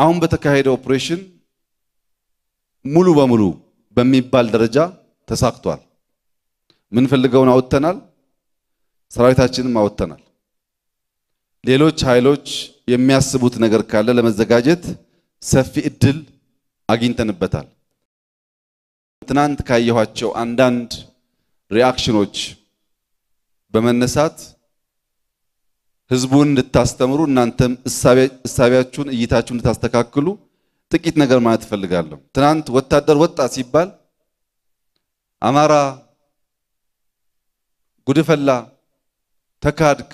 አሁን በተካሄደ ኦፕሬሽን ሙሉ በሙሉ በሚባል ደረጃ ተሳክቷል። ምንፈልገውን አውጥተናል፣ ሰራዊታችንም አውጥተናል። ሌሎች ኃይሎች የሚያስቡት ነገር ካለ ለመዘጋጀት ሰፊ እድል አግኝተንበታል። ትናንት ካየኋቸው አንዳንድ ሪአክሽኖች በመነሳት ህዝቡን እንድታስተምሩ እናንተም እሳቢያችሁን እይታችሁን እንድታስተካክሉ ጥቂት ነገር ማለት እፈልጋለሁ። ትናንት ወታደር ወጣ ሲባል አማራ ጉድፈላ፣ ተካድክ፣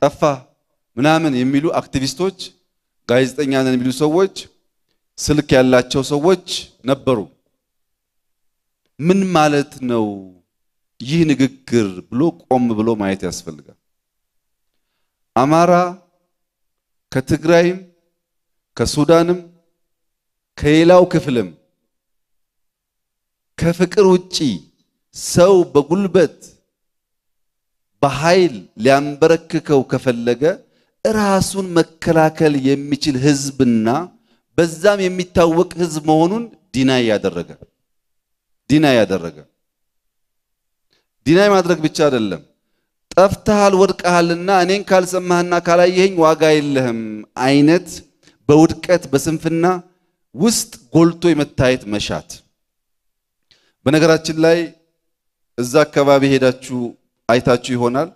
ጠፋ ምናምን የሚሉ አክቲቪስቶች፣ ጋዜጠኛ ነን የሚሉ ሰዎች፣ ስልክ ያላቸው ሰዎች ነበሩ። ምን ማለት ነው ይህ ንግግር ብሎ ቆም ብሎ ማየት ያስፈልጋል። አማራ ከትግራይም ከሱዳንም ከሌላው ክፍልም ከፍቅር ውጪ ሰው በጉልበት በኃይል ሊያንበረክከው ከፈለገ ራሱን መከላከል የሚችል ህዝብና በዛም የሚታወቅ ህዝብ መሆኑን ዲና ያደረገ ዲና ያደረገ ዲና ማድረግ ብቻ አይደለም። ጠፍተሃል፣ ወድቀሃልና እኔን ካልሰማህና ካላየኸኝ ዋጋ የለህም አይነት በውድቀት በስንፍና ውስጥ ጎልቶ የመታየት መሻት። በነገራችን ላይ እዛ አካባቢ ሄዳችሁ አይታችሁ ይሆናል።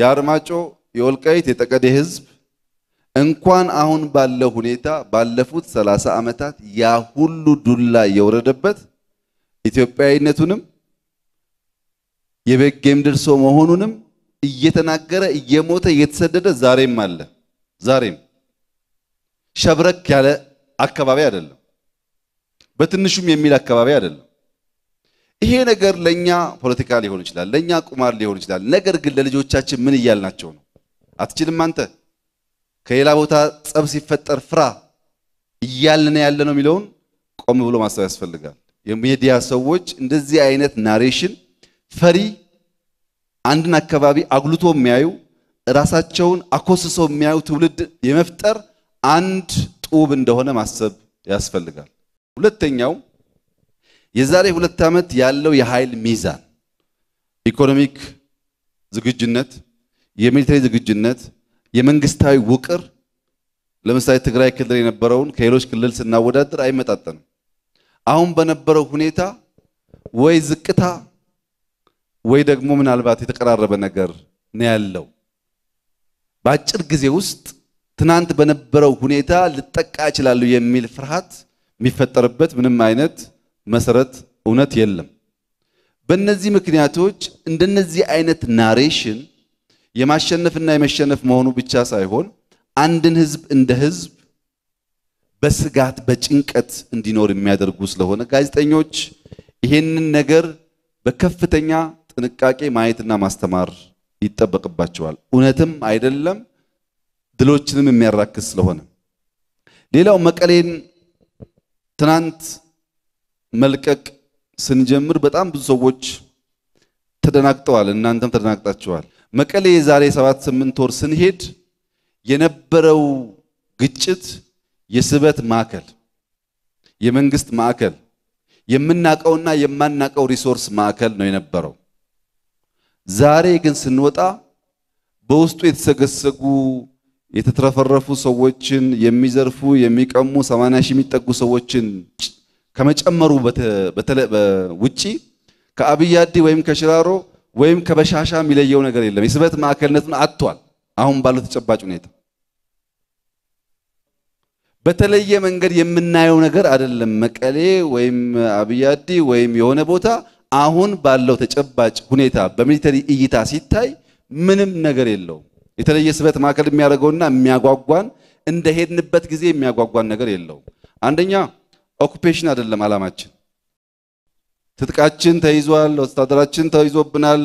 የአርማጮ የወልቃይት የጠቀዴ ህዝብ እንኳን አሁን ባለው ሁኔታ ባለፉት ሰላሳ ዓመታት ያ ሁሉ ዱላ የወረደበት ኢትዮጵያዊነቱንም የቤጌ ሰው መሆኑንም እየተናገረ እየሞተ እየተሰደደ ዛሬም አለ። ዛሬም ሸብረክ ያለ አካባቢ አይደለም፣ በትንሹም የሚል አካባቢ አይደለም። ይሄ ነገር ለኛ ፖለቲካ ሊሆን ይችላል፣ ለኛ ቁማር ሊሆን ይችላል። ነገር ግን ለልጆቻችን ምን እያልናቸው ነው? አትችልም አንተ ከሌላ ቦታ ጸብ ሲፈጠር ፍራ እያልን ያለ ነው የሚለውን ቆም ብሎ ማሰብ ያስፈልጋል። የሚዲያ ሰዎች እንደዚህ አይነት ናሬሽን ፈሪ አንድን አካባቢ አጉልቶ የሚያዩ ራሳቸውን አኮስሰው የሚያዩ ትውልድ የመፍጠር አንድ ጡብ እንደሆነ ማሰብ ያስፈልጋል። ሁለተኛው የዛሬ ሁለት ዓመት ያለው የኃይል ሚዛን ኢኮኖሚክ ዝግጁነት፣ የሚሊተሪ ዝግጁነት፣ የመንግስታዊ ውቅር ለምሳሌ ትግራይ ክልል የነበረውን ከሌሎች ክልል ስናወዳደር አይመጣጠንም። አሁን በነበረው ሁኔታ ወይ ዝቅታ ወይ ደግሞ ምናልባት የተቀራረበ ነገር ነው ያለው። በአጭር ጊዜ ውስጥ ትናንት በነበረው ሁኔታ ልጠቃ ይችላሉ የሚል ፍርሃት የሚፈጠርበት ምንም አይነት መሰረት እውነት የለም። በእነዚህ ምክንያቶች እንደነዚህ አይነት ናሬሽን የማሸነፍና የመሸነፍ መሆኑ ብቻ ሳይሆን አንድን ህዝብ እንደ ህዝብ በስጋት በጭንቀት እንዲኖር የሚያደርጉ ስለሆነ ጋዜጠኞች ይሄንን ነገር በከፍተኛ ጥንቃቄ ማየትና ማስተማር ይጠበቅባቸዋል። እውነትም አይደለም ድሎችንም የሚያራክስ ስለሆነ ሌላው መቀሌን ትናንት መልቀቅ ስንጀምር በጣም ብዙ ሰዎች ተደናግጠዋል። እናንተም ተደናግጣችኋል። መቀሌ የዛሬ ሰባት ስምንት ወር ስንሄድ የነበረው ግጭት የስበት ማዕከል፣ የመንግስት ማዕከል፣ የምናቀውና የማናቀው ሪሶርስ ማዕከል ነው የነበረው። ዛሬ ግን ስንወጣ በውስጡ የተሰገሰጉ የተትረፈረፉ ሰዎችን የሚዘርፉ የሚቀሙ 80 ሺህ የሚጠጉ ሰዎችን ከመጨመሩ ውጪ ከአብይ አዲ ወይም ከሽራሮ ወይም ከበሻሻ የሚለየው ነገር የለም። የስበት ማዕከልነቱን አጥቷል። አሁን ባለው ተጨባጭ ሁኔታ በተለየ መንገድ የምናየው ነገር አይደለም። መቀሌ ወይም አብይ አዲ ወይም የሆነ ቦታ አሁን ባለው ተጨባጭ ሁኔታ በሚሊተሪ እይታ ሲታይ ምንም ነገር የለውም። የተለየ ስበት ማዕከል የሚያደርገውና የሚያጓጓን እንደሄድንበት ጊዜ የሚያጓጓን ነገር የለውም። አንደኛ ኦኩፔሽን አይደለም አላማችን ትጥቃችን ተይዟል፣ ወታደራችን ተይዞብናል፣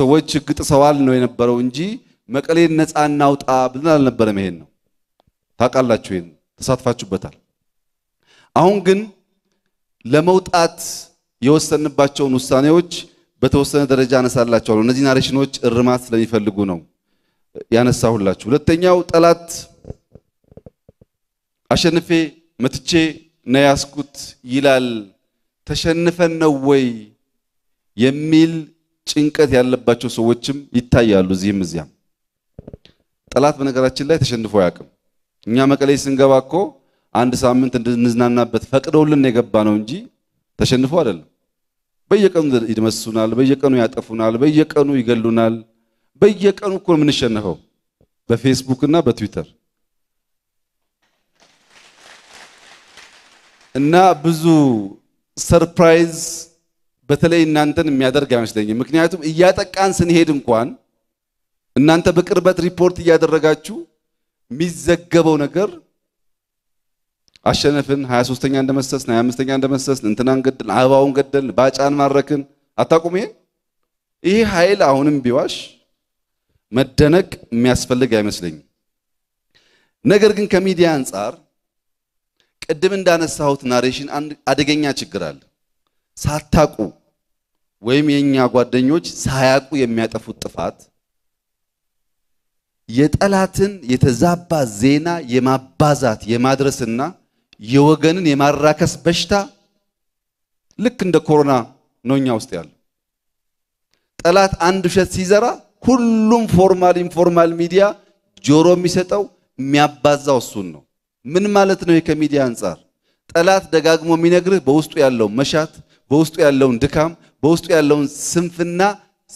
ሰዎች ሕግ ጥሰዋል ነው የነበረው እንጂ መቀሌን ነፃ እናውጣ ብለን አልነበረም። ይሄን ነው ታውቃላችሁ፣ ይሄን ተሳትፋችሁበታል። አሁን ግን ለመውጣት የወሰንባቸውን ውሳኔዎች በተወሰነ ደረጃ አነሳላቸዋለሁ። እነዚህ ናሬሽኖች እርማት ስለሚፈልጉ ነው ያነሳሁላችሁ። ሁለተኛው ጠላት አሸንፌ መትቼ ነው ያስኩት ይላል። ተሸንፈን ነው ወይ የሚል ጭንቀት ያለባቸው ሰዎችም ይታያሉ እዚህም እዚያም። ጠላት በነገራችን ላይ ተሸንፎ አያውቅም። እኛ መቀሌ ስንገባ እኮ አንድ ሳምንት እንድንዝናናበት ፈቅደውልን የገባ ነው እንጂ ተሸንፎ አይደለም። በየቀኑ ይድመስሱናል፣ በየቀኑ ያጠፉናል፣ በየቀኑ ይገሉናል። በየቀኑ እኮ የምንሸነፈው በፌስቡክ እና በትዊተር እና ብዙ ሰርፕራይዝ በተለይ እናንተን የሚያደርግ አይመስለኝም። ምክንያቱም እያጠቃን ስንሄድ እንኳን እናንተ በቅርበት ሪፖርት እያደረጋችሁ የሚዘገበው ነገር አሸነፍን፣ 23ኛ እንደመሰስን፣ 25ኛ እንደመሰስን፣ እንትናን ገደልን፣ አበባውን ገደልን፣ ባጫን ማረክን። አታቁም? ይሄ ይሄ ኃይል አሁንም ቢዋሽ መደነቅ የሚያስፈልግ አይመስለኝም። ነገር ግን ከሚዲያ አንጻር ቅድም እንዳነሳሁት ናሬሽን አደገኛ ችግር አለ። ሳታቁ ወይም የኛ ጓደኞች ሳያቁ የሚያጠፉት ጥፋት የጠላትን የተዛባ ዜና የማባዛት የማድረስና የወገንን የማራከስ በሽታ ልክ እንደ ኮሮና ነው እኛ ውስጥ ያለው። ጠላት አንድ ውሸት ሲዘራ ሁሉም ፎርማል ኢንፎርማል ሚዲያ ጆሮ የሚሰጠው የሚያባዛው እሱን ነው። ምን ማለት ነው? ይህ ከሚዲያ አንጻር ጠላት ደጋግሞ የሚነግርህ በውስጡ ያለውን መሻት፣ በውስጡ ያለውን ድካም፣ በውስጡ ያለውን ስንፍና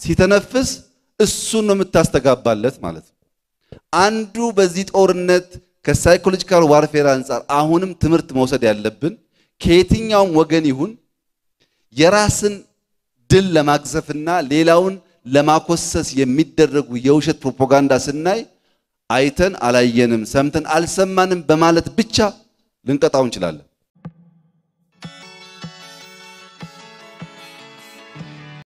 ሲተነፍስ እሱን ነው የምታስተጋባለት ማለት ነው። አንዱ በዚህ ጦርነት ከሳይኮሎጂካል ዋርፌር አንጻር አሁንም ትምህርት መውሰድ ያለብን ከየትኛውም ወገን ይሁን የራስን ድል ለማግዘፍና ሌላውን ለማኮሰስ የሚደረጉ የውሸት ፕሮፓጋንዳ ስናይ አይተን አላየንም፣ ሰምተን አልሰማንም በማለት ብቻ ልንቀጣው እንችላለን።